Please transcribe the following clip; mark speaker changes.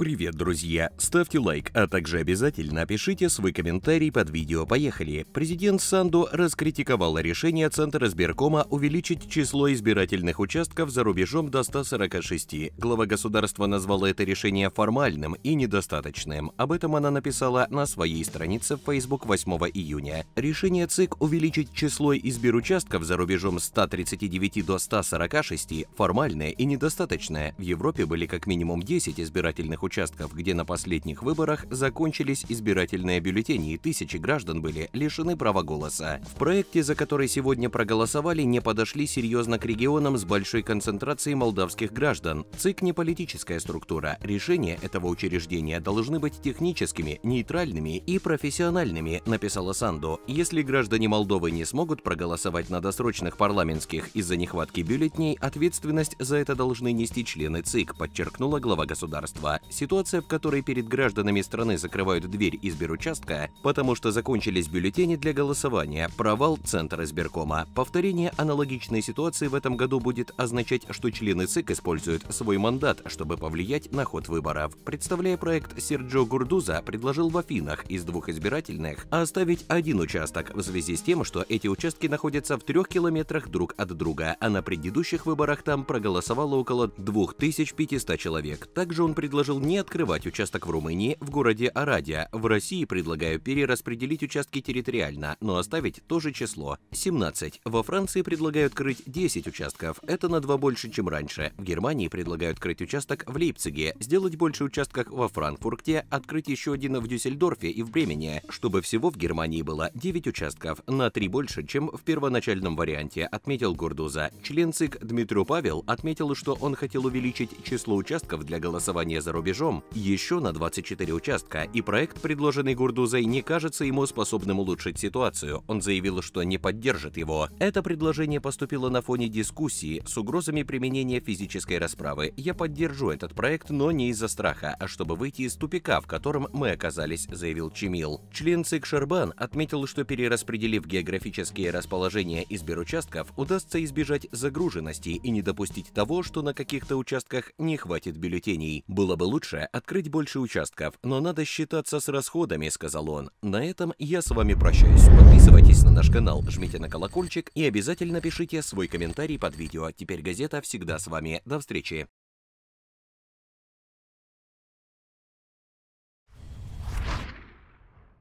Speaker 1: Привет, друзья! Ставьте лайк, а также обязательно пишите свой комментарий под видео. Поехали! Президент Санду раскритиковал решение Центра избиркома увеличить число избирательных участков за рубежом до 146. Глава государства назвала это решение формальным и недостаточным. Об этом она написала на своей странице в Facebook 8 июня. Решение ЦИК увеличить число избиручастков за рубежом с 139 до 146 формальное и недостаточное. В Европе были как минимум 10 избирательных участков участков, где на последних выборах закончились избирательные бюллетени и тысячи граждан были лишены права голоса. В проекте, за который сегодня проголосовали, не подошли серьезно к регионам с большой концентрацией молдавских граждан. ЦИК не политическая структура. Решения этого учреждения должны быть техническими, нейтральными и профессиональными, написала Санду. Если граждане Молдовы не смогут проголосовать на досрочных парламентских из-за нехватки бюллетней, ответственность за это должны нести члены ЦИК, подчеркнула глава государства. Ситуация, в которой перед гражданами страны закрывают дверь избиручастка, потому что закончились бюллетени для голосования, провал Центра избиркома. Повторение аналогичной ситуации в этом году будет означать, что члены ЦИК используют свой мандат, чтобы повлиять на ход выборов. Представляя проект, Серджо Гурдуза предложил в Афинах из двух избирательных оставить один участок в связи с тем, что эти участки находятся в трех километрах друг от друга, а на предыдущих выборах там проголосовало около 2500 человек. Также он предложил не открывать участок в Румынии в городе Арадия. В России предлагаю перераспределить участки территориально, но оставить то же число – 17. Во Франции предлагают открыть 10 участков. Это на 2 больше, чем раньше. В Германии предлагают открыть участок в Лейпциге, сделать больше участков во Франкфурте, открыть еще один в Дюссельдорфе и в Бремене, чтобы всего в Германии было 9 участков, на 3 больше, чем в первоначальном варианте, отметил Гурдуза. Член ЦИК Дмитрий Павел отметил, что он хотел увеличить число участков для голосования за рубежом рубежом еще на 24 участка, и проект, предложенный Гурдузой, не кажется ему способным улучшить ситуацию. Он заявил, что не поддержит его. Это предложение поступило на фоне дискуссии с угрозами применения физической расправы. Я поддержу этот проект, но не из-за страха, а чтобы выйти из тупика, в котором мы оказались, заявил Чемил. Член ЦИК Шербан отметил, что перераспределив географические расположения избиручастков, удастся избежать загруженности и не допустить того, что на каких-то участках не хватит бюллетеней. Было бы лучше Лучше открыть больше участков, но надо считаться с расходами, сказал он. На этом я с вами прощаюсь. Подписывайтесь на наш канал, жмите на колокольчик и обязательно пишите свой комментарий под видео. Теперь газета всегда с вами. До встречи!